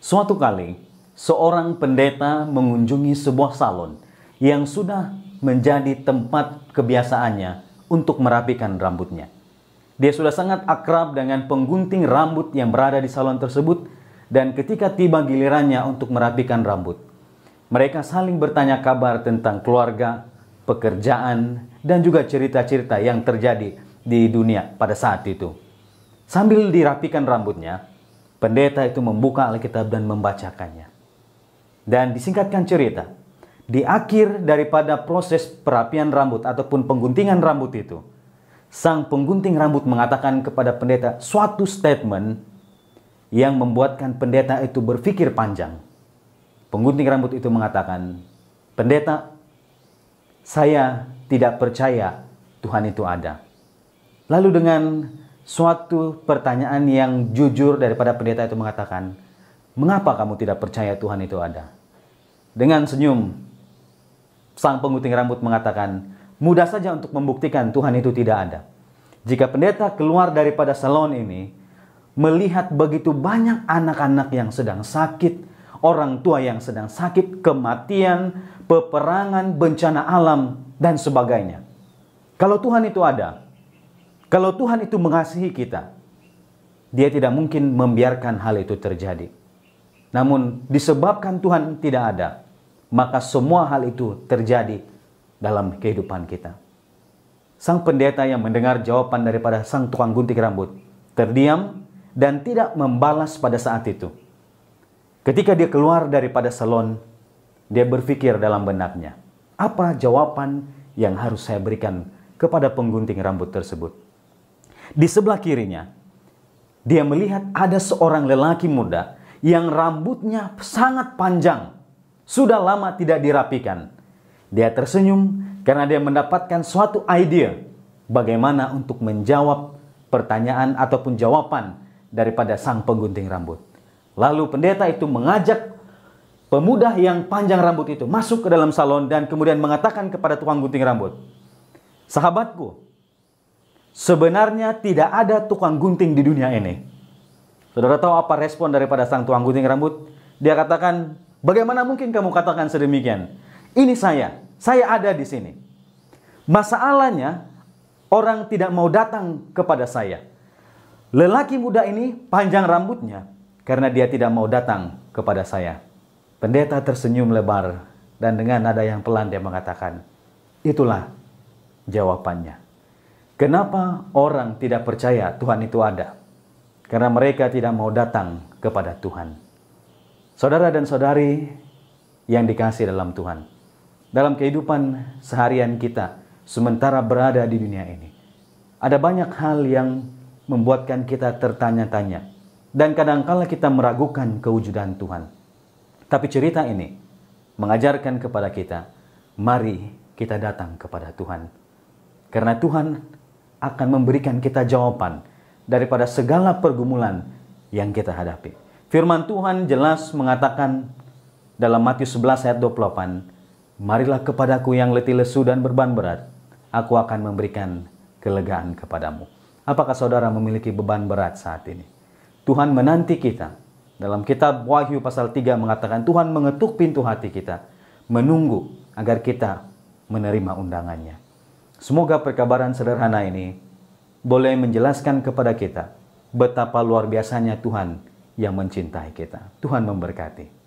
Suatu kali, seorang pendeta mengunjungi sebuah salon yang sudah menjadi tempat kebiasaannya untuk merapikan rambutnya. Dia sudah sangat akrab dengan penggunting rambut yang berada di salon tersebut dan ketika tiba gilirannya untuk merapikan rambut, mereka saling bertanya kabar tentang keluarga, pekerjaan, dan juga cerita-cerita yang terjadi di dunia pada saat itu. Sambil dirapikan rambutnya, Pendeta itu membuka Alkitab dan membacakannya. Dan disingkatkan cerita, di akhir daripada proses perapian rambut ataupun pengguntingan rambut itu, sang penggunting rambut mengatakan kepada pendeta suatu statement yang membuatkan pendeta itu berpikir panjang. Penggunting rambut itu mengatakan, "Pendeta, saya tidak percaya Tuhan itu ada." Lalu dengan suatu pertanyaan yang jujur daripada pendeta itu mengatakan, "Mengapa kamu tidak percaya Tuhan itu ada?" Dengan senyum, sang pengguting rambut mengatakan, "Mudah saja untuk membuktikan Tuhan itu tidak ada." Jika pendeta keluar daripada salon ini, melihat begitu banyak anak-anak yang sedang sakit, orang tua yang sedang sakit, kematian, peperangan, bencana alam, dan sebagainya. Kalau Tuhan itu ada, kalau Tuhan itu mengasihi kita, dia tidak mungkin membiarkan hal itu terjadi. Namun disebabkan Tuhan tidak ada, maka semua hal itu terjadi dalam kehidupan kita. Sang pendeta yang mendengar jawaban daripada sang tukang gunting rambut terdiam dan tidak membalas pada saat itu. Ketika dia keluar daripada salon, dia berpikir dalam benaknya, apa jawaban yang harus saya berikan kepada penggunting rambut tersebut? Di sebelah kirinya, dia melihat ada seorang lelaki muda yang rambutnya sangat panjang, sudah lama tidak dirapikan. Dia tersenyum karena dia mendapatkan suatu ide bagaimana untuk menjawab pertanyaan ataupun jawaban daripada sang penggunting rambut. Lalu pendeta itu mengajak pemuda yang panjang rambut itu masuk ke dalam salon dan kemudian mengatakan kepada tukang gunting rambut, "Sahabatku, Sebenarnya tidak ada tukang gunting di dunia ini. Saudara tahu apa respon daripada sang tukang gunting rambut? Dia katakan, bagaimana mungkin kamu katakan sedemikian? Ini saya, saya ada di sini. Masalahnya, orang tidak mau datang kepada saya. Lelaki muda ini panjang rambutnya karena dia tidak mau datang kepada saya. Pendeta tersenyum lebar dan dengan nada yang pelan dia mengatakan, itulah jawabannya. Kenapa orang tidak percaya Tuhan itu ada? Karena mereka tidak mau datang kepada Tuhan. Saudara dan saudari yang dikasih dalam Tuhan, dalam kehidupan seharian kita, sementara berada di dunia ini, ada banyak hal yang membuatkan kita tertanya-tanya, dan kadangkala kita meragukan kewujudan Tuhan. Tapi cerita ini mengajarkan kepada kita, mari kita datang kepada Tuhan. Karena Tuhan akan memberikan kita jawaban daripada segala pergumulan yang kita hadapi. Firman Tuhan jelas mengatakan dalam Matius 11 ayat 28, Marilah kepadaku yang letih lesu dan berban berat, aku akan memberikan kelegaan kepadamu. Apakah saudara memiliki beban berat saat ini? Tuhan menanti kita. Dalam kitab Wahyu pasal 3 mengatakan Tuhan mengetuk pintu hati kita, menunggu agar kita menerima undangannya. Semoga perkabaran sederhana ini boleh menjelaskan kepada kita betapa luar biasanya Tuhan yang mencintai kita. Tuhan memberkati.